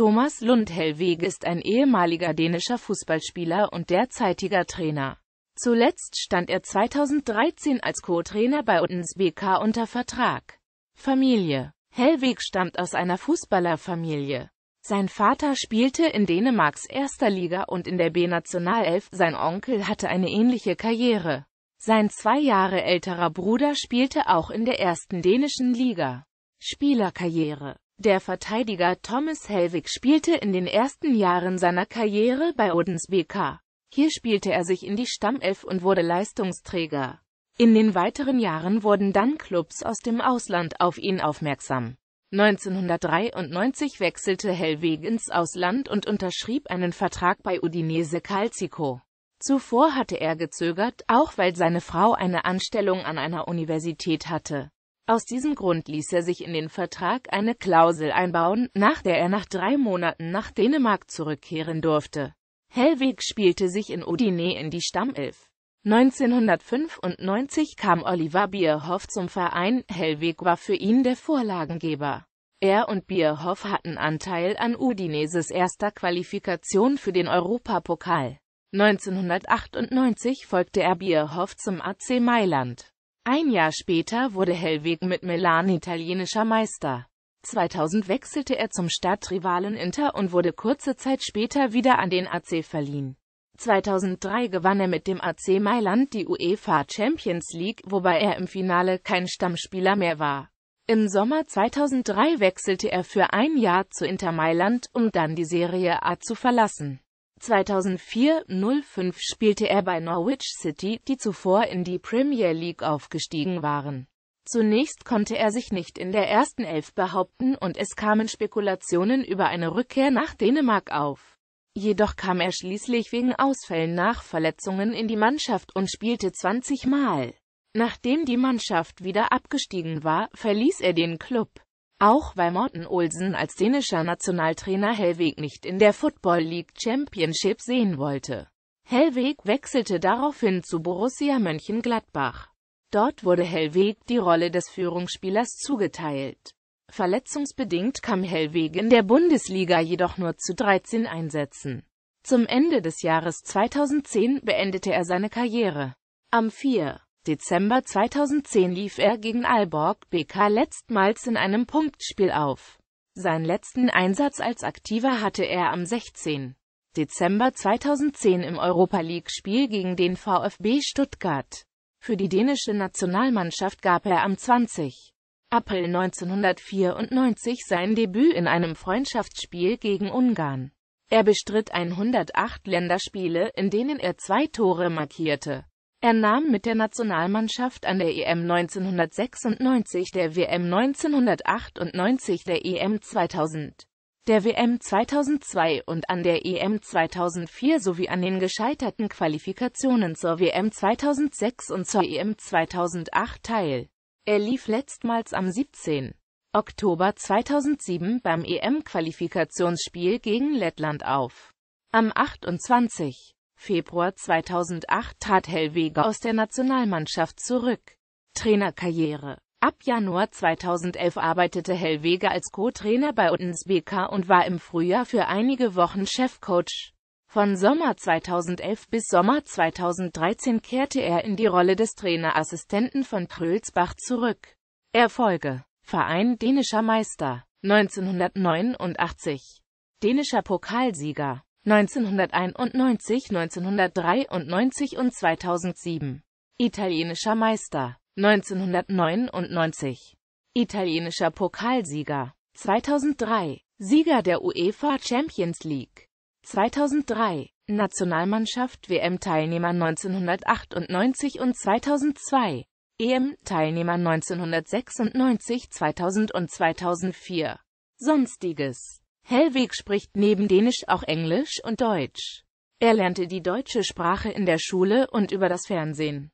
Thomas Lundhellweg ist ein ehemaliger dänischer Fußballspieler und derzeitiger Trainer. Zuletzt stand er 2013 als Co-Trainer bei Ottens BK unter Vertrag. Familie Hellweg stammt aus einer Fußballerfamilie. Sein Vater spielte in Dänemarks erster Liga und in der B-Nationalelf, sein Onkel hatte eine ähnliche Karriere. Sein zwei Jahre älterer Bruder spielte auch in der ersten dänischen Liga. Spielerkarriere der Verteidiger Thomas Helwig spielte in den ersten Jahren seiner Karriere bei Odens BK. Hier spielte er sich in die Stammelf und wurde Leistungsträger. In den weiteren Jahren wurden dann Clubs aus dem Ausland auf ihn aufmerksam. 1993 wechselte Helwig ins Ausland und unterschrieb einen Vertrag bei Udinese Calcico. Zuvor hatte er gezögert, auch weil seine Frau eine Anstellung an einer Universität hatte. Aus diesem Grund ließ er sich in den Vertrag eine Klausel einbauen, nach der er nach drei Monaten nach Dänemark zurückkehren durfte. Hellweg spielte sich in Udine in die Stammelf. 1995 kam Oliver Bierhoff zum Verein, Hellweg war für ihn der Vorlagengeber. Er und Bierhoff hatten Anteil an Udineses erster Qualifikation für den Europapokal. 1998 folgte er Bierhoff zum AC Mailand. Ein Jahr später wurde Hellweg mit Milan italienischer Meister. 2000 wechselte er zum Stadtrivalen Inter und wurde kurze Zeit später wieder an den AC verliehen. 2003 gewann er mit dem AC Mailand die UEFA Champions League, wobei er im Finale kein Stammspieler mehr war. Im Sommer 2003 wechselte er für ein Jahr zu Inter Mailand, um dann die Serie A zu verlassen. 2004-05 spielte er bei Norwich City, die zuvor in die Premier League aufgestiegen waren. Zunächst konnte er sich nicht in der ersten Elf behaupten und es kamen Spekulationen über eine Rückkehr nach Dänemark auf. Jedoch kam er schließlich wegen Ausfällen nach Verletzungen in die Mannschaft und spielte 20 Mal. Nachdem die Mannschaft wieder abgestiegen war, verließ er den Club. Auch weil Morten Olsen als dänischer Nationaltrainer Hellweg nicht in der Football League Championship sehen wollte. Hellweg wechselte daraufhin zu Borussia Mönchengladbach. Dort wurde Hellweg die Rolle des Führungsspielers zugeteilt. Verletzungsbedingt kam Hellweg in der Bundesliga jedoch nur zu 13 Einsätzen. Zum Ende des Jahres 2010 beendete er seine Karriere. Am 4. Dezember 2010 lief er gegen Alborg BK letztmals in einem Punktspiel auf. Seinen letzten Einsatz als Aktiver hatte er am 16. Dezember 2010 im Europa-League-Spiel gegen den VfB Stuttgart. Für die dänische Nationalmannschaft gab er am 20. April 1994 sein Debüt in einem Freundschaftsspiel gegen Ungarn. Er bestritt 108 Länderspiele, in denen er zwei Tore markierte. Er nahm mit der Nationalmannschaft an der EM 1996, der WM 1998, der EM 2000, der WM 2002 und an der EM 2004 sowie an den gescheiterten Qualifikationen zur WM 2006 und zur EM 2008 teil. Er lief letztmals am 17. Oktober 2007 beim EM-Qualifikationsspiel gegen Lettland auf. Am 28. Februar 2008 trat Hellweger aus der Nationalmannschaft zurück. Trainerkarriere Ab Januar 2011 arbeitete Hellweger als Co-Trainer bei Uttens BK und war im Frühjahr für einige Wochen Chefcoach. Von Sommer 2011 bis Sommer 2013 kehrte er in die Rolle des Trainerassistenten von Trölsbach zurück. Erfolge Verein Dänischer Meister 1989 Dänischer Pokalsieger 1991, 1993 und 2007. Italienischer Meister 1999. Italienischer Pokalsieger 2003. Sieger der UEFA Champions League 2003. Nationalmannschaft WM-Teilnehmer 1998 und 2002. EM-Teilnehmer 1996, 2000 und 2004. Sonstiges Hellwig spricht neben Dänisch auch Englisch und Deutsch. Er lernte die deutsche Sprache in der Schule und über das Fernsehen.